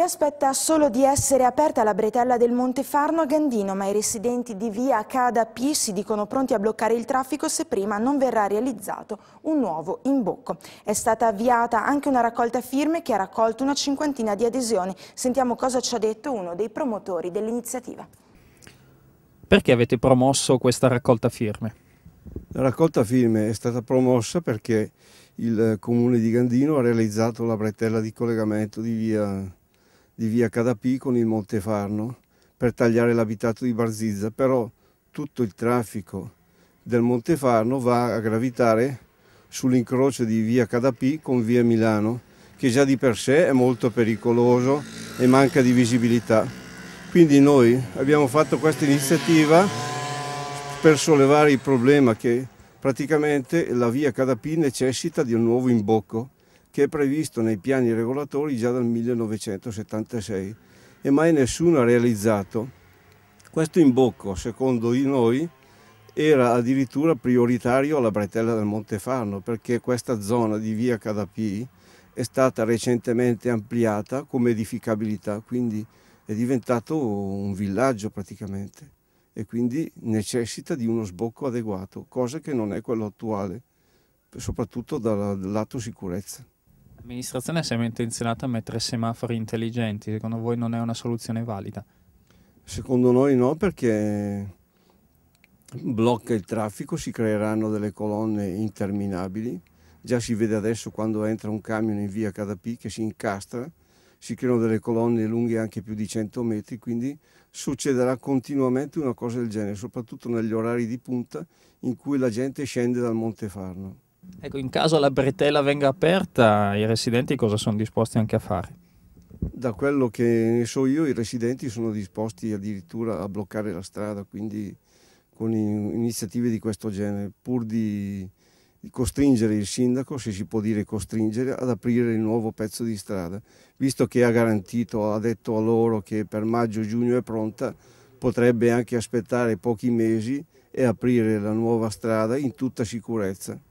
e aspetta solo di essere aperta la bretella del Monte Farno a Gandino, ma i residenti di via Cada P si dicono pronti a bloccare il traffico se prima non verrà realizzato un nuovo imbocco. È stata avviata anche una raccolta firme che ha raccolto una cinquantina di adesioni. Sentiamo cosa ci ha detto uno dei promotori dell'iniziativa. Perché avete promosso questa raccolta firme? La raccolta firme è stata promossa perché il comune di Gandino ha realizzato la bretella di collegamento di via di via Cadapì con il Montefarno per tagliare l'abitato di Barzizza, però tutto il traffico del Montefarno va a gravitare sull'incrocio di via Cadapì con via Milano, che già di per sé è molto pericoloso e manca di visibilità. Quindi noi abbiamo fatto questa iniziativa per sollevare il problema che praticamente la via Cadapì necessita di un nuovo imbocco che è previsto nei piani regolatori già dal 1976 e mai nessuno ha realizzato. Questo imbocco, secondo noi, era addirittura prioritario alla bretella del Montefarno perché questa zona di via Cadapii è stata recentemente ampliata come edificabilità, quindi è diventato un villaggio praticamente e quindi necessita di uno sbocco adeguato, cosa che non è quello attuale, soprattutto dal lato sicurezza. L'amministrazione è sempre intenzionata a mettere semafori intelligenti, secondo voi non è una soluzione valida? Secondo noi no perché blocca il traffico, si creeranno delle colonne interminabili, già si vede adesso quando entra un camion in via Cadapi che si incastra, si creano delle colonne lunghe anche più di 100 metri, quindi succederà continuamente una cosa del genere, soprattutto negli orari di punta in cui la gente scende dal Montefarno. Ecco, in caso la bretella venga aperta, i residenti cosa sono disposti anche a fare? Da quello che ne so io, i residenti sono disposti addirittura a bloccare la strada, quindi con iniziative di questo genere, pur di costringere il sindaco, se si può dire costringere, ad aprire il nuovo pezzo di strada, visto che ha garantito, ha detto a loro che per maggio-giugno è pronta, potrebbe anche aspettare pochi mesi e aprire la nuova strada in tutta sicurezza.